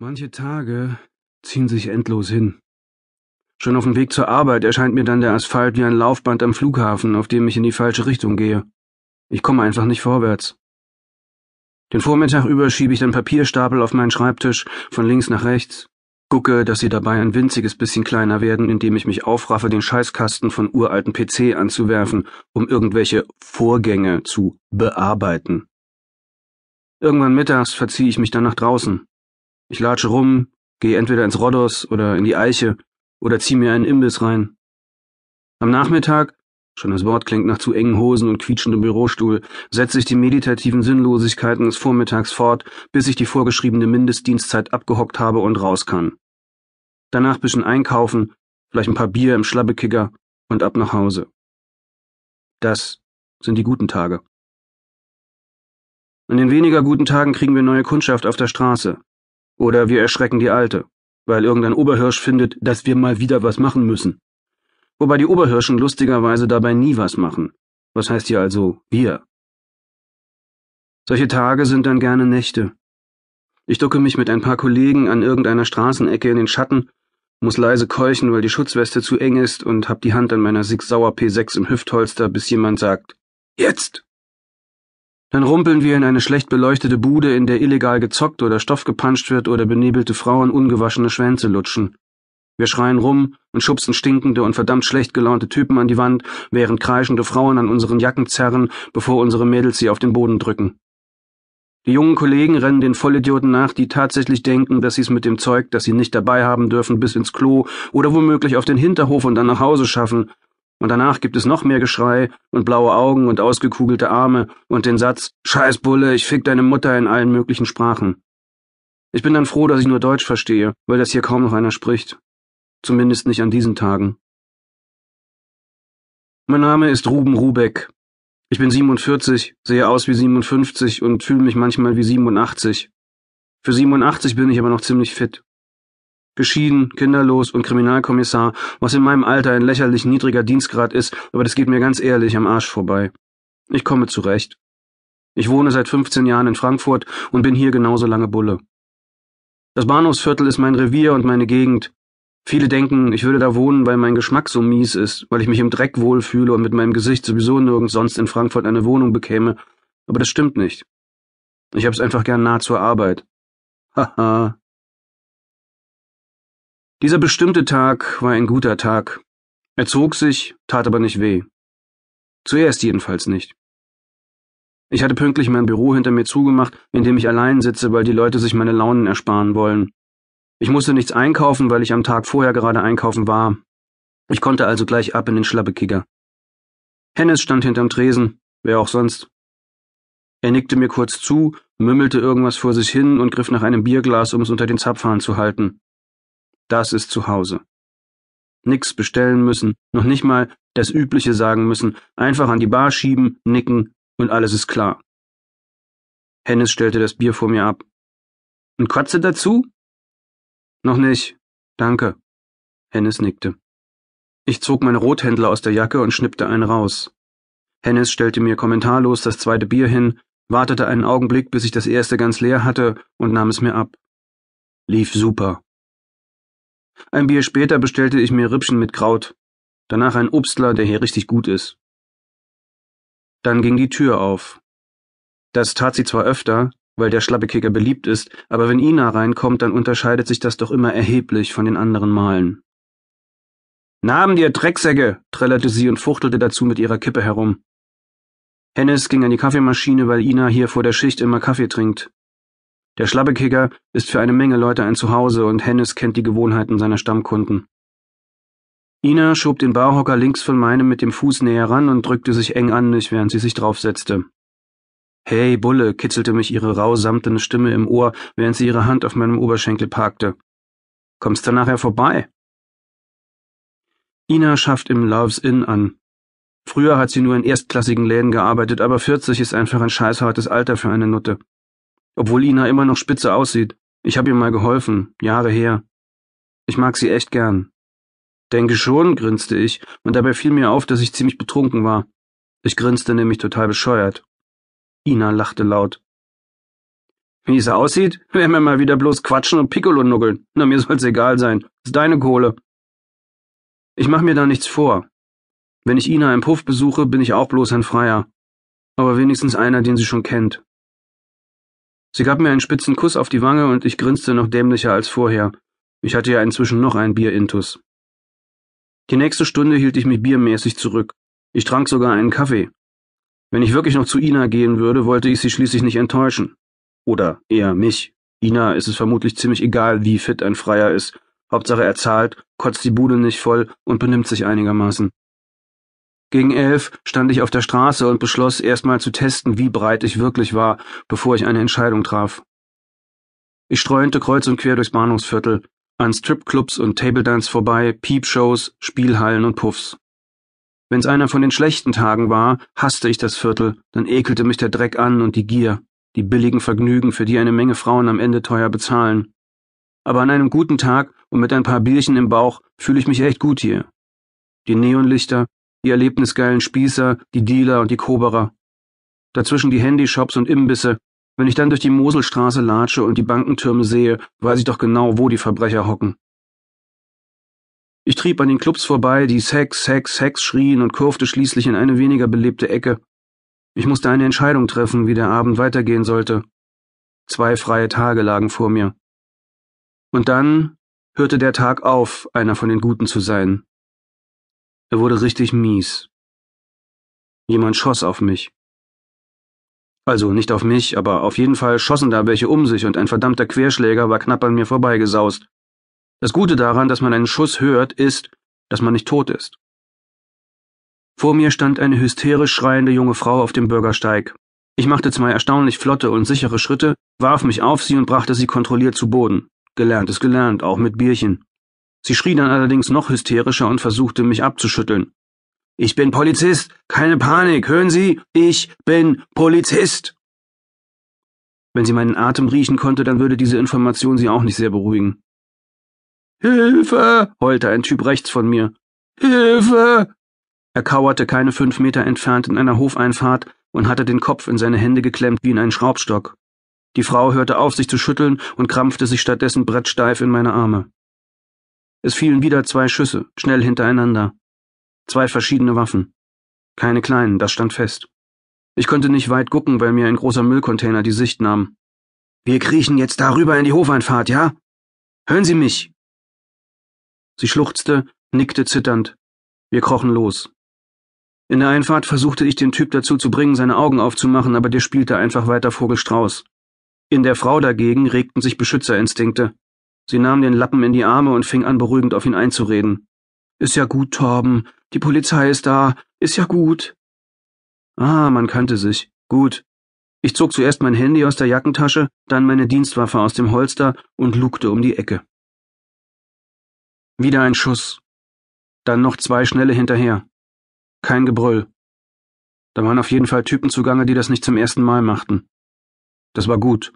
Manche Tage ziehen sich endlos hin. Schon auf dem Weg zur Arbeit erscheint mir dann der Asphalt wie ein Laufband am Flughafen, auf dem ich in die falsche Richtung gehe. Ich komme einfach nicht vorwärts. Den Vormittag über schiebe ich den Papierstapel auf meinen Schreibtisch von links nach rechts, gucke, dass sie dabei ein winziges bisschen kleiner werden, indem ich mich aufraffe, den Scheißkasten von uralten PC anzuwerfen, um irgendwelche Vorgänge zu bearbeiten. Irgendwann mittags verziehe ich mich dann nach draußen, ich latsche rum, gehe entweder ins Rodos oder in die Eiche oder zieh mir einen Imbiss rein. Am Nachmittag, schon das Wort klingt nach zu engen Hosen und quietschendem Bürostuhl, setze ich die meditativen Sinnlosigkeiten des Vormittags fort, bis ich die vorgeschriebene Mindestdienstzeit abgehockt habe und raus kann. Danach bisschen einkaufen, vielleicht ein paar Bier im Schlabbekicker und ab nach Hause. Das sind die guten Tage. An den weniger guten Tagen kriegen wir neue Kundschaft auf der Straße. Oder wir erschrecken die Alte, weil irgendein Oberhirsch findet, dass wir mal wieder was machen müssen. Wobei die Oberhirschen lustigerweise dabei nie was machen. Was heißt hier also wir? Solche Tage sind dann gerne Nächte. Ich ducke mich mit ein paar Kollegen an irgendeiner Straßenecke in den Schatten, muss leise keuchen, weil die Schutzweste zu eng ist und hab die Hand an meiner Sig Sauer P6 im Hüftholster, bis jemand sagt, Jetzt! Dann rumpeln wir in eine schlecht beleuchtete Bude, in der illegal gezockt oder Stoff gepanscht wird oder benebelte Frauen ungewaschene Schwänze lutschen. Wir schreien rum und schubsen stinkende und verdammt schlecht gelaunte Typen an die Wand, während kreischende Frauen an unseren Jacken zerren, bevor unsere Mädels sie auf den Boden drücken. Die jungen Kollegen rennen den Vollidioten nach, die tatsächlich denken, dass sie es mit dem Zeug, das sie nicht dabei haben dürfen, bis ins Klo oder womöglich auf den Hinterhof und dann nach Hause schaffen und danach gibt es noch mehr Geschrei und blaue Augen und ausgekugelte Arme und den Satz Scheiß Bulle, ich fick deine Mutter in allen möglichen Sprachen. Ich bin dann froh, dass ich nur Deutsch verstehe, weil das hier kaum noch einer spricht. Zumindest nicht an diesen Tagen. Mein Name ist Ruben Rubeck. Ich bin 47, sehe aus wie 57 und fühle mich manchmal wie 87. Für 87 bin ich aber noch ziemlich fit geschieden, kinderlos und Kriminalkommissar, was in meinem Alter ein lächerlich niedriger Dienstgrad ist, aber das geht mir ganz ehrlich am Arsch vorbei. Ich komme zurecht. Ich wohne seit 15 Jahren in Frankfurt und bin hier genauso lange Bulle. Das Bahnhofsviertel ist mein Revier und meine Gegend. Viele denken, ich würde da wohnen, weil mein Geschmack so mies ist, weil ich mich im Dreck wohlfühle und mit meinem Gesicht sowieso nirgends sonst in Frankfurt eine Wohnung bekäme, aber das stimmt nicht. Ich hab's einfach gern nah zur Arbeit. Haha. Dieser bestimmte Tag war ein guter Tag. Er zog sich, tat aber nicht weh. Zuerst jedenfalls nicht. Ich hatte pünktlich mein Büro hinter mir zugemacht, in dem ich allein sitze, weil die Leute sich meine Launen ersparen wollen. Ich musste nichts einkaufen, weil ich am Tag vorher gerade einkaufen war. Ich konnte also gleich ab in den Schlappekicker. Hennes stand hinterm Tresen, wer auch sonst. Er nickte mir kurz zu, mümmelte irgendwas vor sich hin und griff nach einem Bierglas, um es unter den Zapfhahn zu halten. Das ist zu Hause. Nix bestellen müssen, noch nicht mal das Übliche sagen müssen, einfach an die Bar schieben, nicken und alles ist klar. Hennis stellte das Bier vor mir ab. Und Quatze dazu? Noch nicht. Danke. Hennis nickte. Ich zog meinen Rothändler aus der Jacke und schnippte einen raus. Hennis stellte mir kommentarlos das zweite Bier hin, wartete einen Augenblick, bis ich das erste ganz leer hatte und nahm es mir ab. Lief super. Ein Bier später bestellte ich mir Rippchen mit Kraut, danach ein Obstler, der hier richtig gut ist. Dann ging die Tür auf. Das tat sie zwar öfter, weil der Schlappekicker beliebt ist, aber wenn Ina reinkommt, dann unterscheidet sich das doch immer erheblich von den anderen Malen. Namen dir, Drecksäcke! trällerte sie und fuchtelte dazu mit ihrer Kippe herum. Hennes ging an die Kaffeemaschine, weil Ina hier vor der Schicht immer Kaffee trinkt. Der Schlabbekicker ist für eine Menge Leute ein Zuhause und Hennes kennt die Gewohnheiten seiner Stammkunden. Ina schob den Barhocker links von meinem mit dem Fuß näher ran und drückte sich eng an mich, während sie sich draufsetzte. Hey, Bulle, kitzelte mich ihre rau samtene Stimme im Ohr, während sie ihre Hand auf meinem Oberschenkel parkte. Kommst du nachher vorbei? Ina schafft im Loves Inn an. Früher hat sie nur in erstklassigen Läden gearbeitet, aber 40 ist einfach ein scheißhartes Alter für eine Nutte. Obwohl Ina immer noch spitze aussieht. Ich habe ihr mal geholfen, Jahre her. Ich mag sie echt gern. Denke schon, grinste ich, und dabei fiel mir auf, dass ich ziemlich betrunken war. Ich grinste nämlich total bescheuert. Ina lachte laut. Wie es aussieht, werden wir mal wieder bloß quatschen und Piccolo nuggeln. Na, mir soll's egal sein. Ist deine Kohle. Ich mach mir da nichts vor. Wenn ich Ina im Puff besuche, bin ich auch bloß ein Freier. Aber wenigstens einer, den sie schon kennt. Sie gab mir einen spitzen Kuss auf die Wange und ich grinste noch dämlicher als vorher. Ich hatte ja inzwischen noch ein Bier intus. Die nächste Stunde hielt ich mich biermäßig zurück. Ich trank sogar einen Kaffee. Wenn ich wirklich noch zu Ina gehen würde, wollte ich sie schließlich nicht enttäuschen. Oder eher mich. Ina ist es vermutlich ziemlich egal, wie fit ein Freier ist. Hauptsache er zahlt, kotzt die Bude nicht voll und benimmt sich einigermaßen. Gegen elf stand ich auf der Straße und beschloss, erstmal zu testen, wie breit ich wirklich war, bevor ich eine Entscheidung traf. Ich streunte kreuz und quer durchs Bahnhofsviertel, an Stripclubs und Tabledance vorbei, Peepshows, Spielhallen und Puffs. Wenn's einer von den schlechten Tagen war, hasste ich das Viertel, dann ekelte mich der Dreck an und die Gier, die billigen Vergnügen, für die eine Menge Frauen am Ende teuer bezahlen. Aber an einem guten Tag und mit ein paar Bierchen im Bauch fühle ich mich echt gut hier. Die Neonlichter, die erlebnisgeilen Spießer, die Dealer und die Koberer. Dazwischen die Handyshops und Imbisse. Wenn ich dann durch die Moselstraße latsche und die Bankentürme sehe, weiß ich doch genau, wo die Verbrecher hocken. Ich trieb an den Clubs vorbei, die Sex, Sex, Sex schrien und kurfte schließlich in eine weniger belebte Ecke. Ich musste eine Entscheidung treffen, wie der Abend weitergehen sollte. Zwei freie Tage lagen vor mir. Und dann hörte der Tag auf, einer von den Guten zu sein. Er wurde richtig mies. Jemand schoss auf mich. Also nicht auf mich, aber auf jeden Fall schossen da welche um sich und ein verdammter Querschläger war knapp an mir vorbeigesaust. Das Gute daran, dass man einen Schuss hört, ist, dass man nicht tot ist. Vor mir stand eine hysterisch schreiende junge Frau auf dem Bürgersteig. Ich machte zwei erstaunlich flotte und sichere Schritte, warf mich auf sie und brachte sie kontrolliert zu Boden. Gelernt ist gelernt, auch mit Bierchen. Sie schrie dann allerdings noch hysterischer und versuchte, mich abzuschütteln. Ich bin Polizist, keine Panik, hören Sie, ich bin Polizist. Wenn sie meinen Atem riechen konnte, dann würde diese Information sie auch nicht sehr beruhigen. Hilfe! heulte ein Typ rechts von mir. Hilfe! Er kauerte keine fünf Meter entfernt in einer Hofeinfahrt und hatte den Kopf in seine Hände geklemmt wie in einen Schraubstock. Die Frau hörte auf, sich zu schütteln und krampfte sich stattdessen brettsteif in meine Arme. Es fielen wieder zwei Schüsse, schnell hintereinander. Zwei verschiedene Waffen. Keine kleinen, das stand fest. Ich konnte nicht weit gucken, weil mir ein großer Müllcontainer die Sicht nahm. Wir kriechen jetzt darüber in die Hofeinfahrt, ja? Hören Sie mich! Sie schluchzte, nickte zitternd. Wir krochen los. In der Einfahrt versuchte ich den Typ dazu zu bringen, seine Augen aufzumachen, aber der spielte einfach weiter Vogelstrauß. In der Frau dagegen regten sich Beschützerinstinkte. Sie nahm den Lappen in die Arme und fing an, beruhigend auf ihn einzureden. Ist ja gut, Torben. Die Polizei ist da. Ist ja gut. Ah, man kannte sich. Gut. Ich zog zuerst mein Handy aus der Jackentasche, dann meine Dienstwaffe aus dem Holster und lugte um die Ecke. Wieder ein Schuss. Dann noch zwei schnelle hinterher. Kein Gebrüll. Da waren auf jeden Fall Typen zugange, die das nicht zum ersten Mal machten. Das war gut.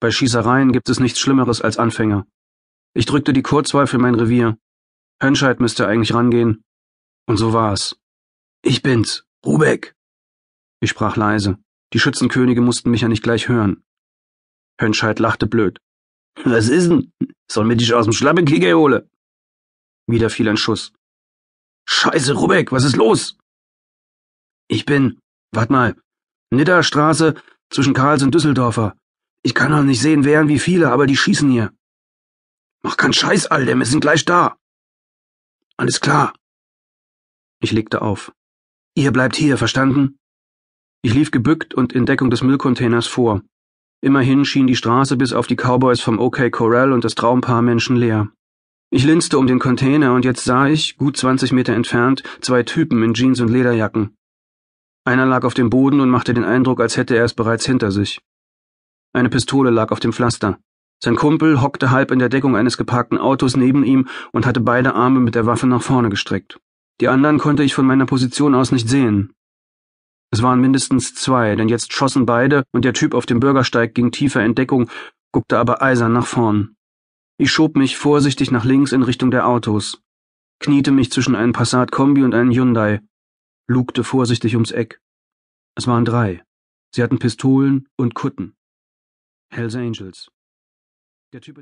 Bei Schießereien gibt es nichts Schlimmeres als Anfänger. Ich drückte die Kurzwahl für mein Revier. Hönscheid müsste eigentlich rangehen. Und so war's. Ich bin's, Rubeck. Ich sprach leise. Die Schützenkönige mussten mich ja nicht gleich hören. Hönscheid lachte blöd. Was ist denn? Soll mir dich aus dem Schlappenkicker hole? Wieder fiel ein Schuss. Scheiße, Rubeck, was ist los? Ich bin, wart mal, Nidderstraße zwischen Karls und Düsseldorfer. Ich kann noch nicht sehen, wer und wie viele, aber die schießen hier. Mach keinen Scheiß, Alter, wir sind gleich da. Alles klar. Ich legte auf. Ihr bleibt hier, verstanden? Ich lief gebückt und in Deckung des Müllcontainers vor. Immerhin schien die Straße bis auf die Cowboys vom OK Corral und das Traumpaar Menschen leer. Ich linste um den Container und jetzt sah ich, gut 20 Meter entfernt, zwei Typen in Jeans und Lederjacken. Einer lag auf dem Boden und machte den Eindruck, als hätte er es bereits hinter sich. Eine Pistole lag auf dem Pflaster. Sein Kumpel hockte halb in der Deckung eines geparkten Autos neben ihm und hatte beide Arme mit der Waffe nach vorne gestreckt. Die anderen konnte ich von meiner Position aus nicht sehen. Es waren mindestens zwei, denn jetzt schossen beide und der Typ auf dem Bürgersteig ging tiefer in Deckung, guckte aber eisern nach vorn. Ich schob mich vorsichtig nach links in Richtung der Autos, kniete mich zwischen einen Passat-Kombi und einen Hyundai, lugte vorsichtig ums Eck. Es waren drei. Sie hatten Pistolen und Kutten. Hells Angels. Der Typ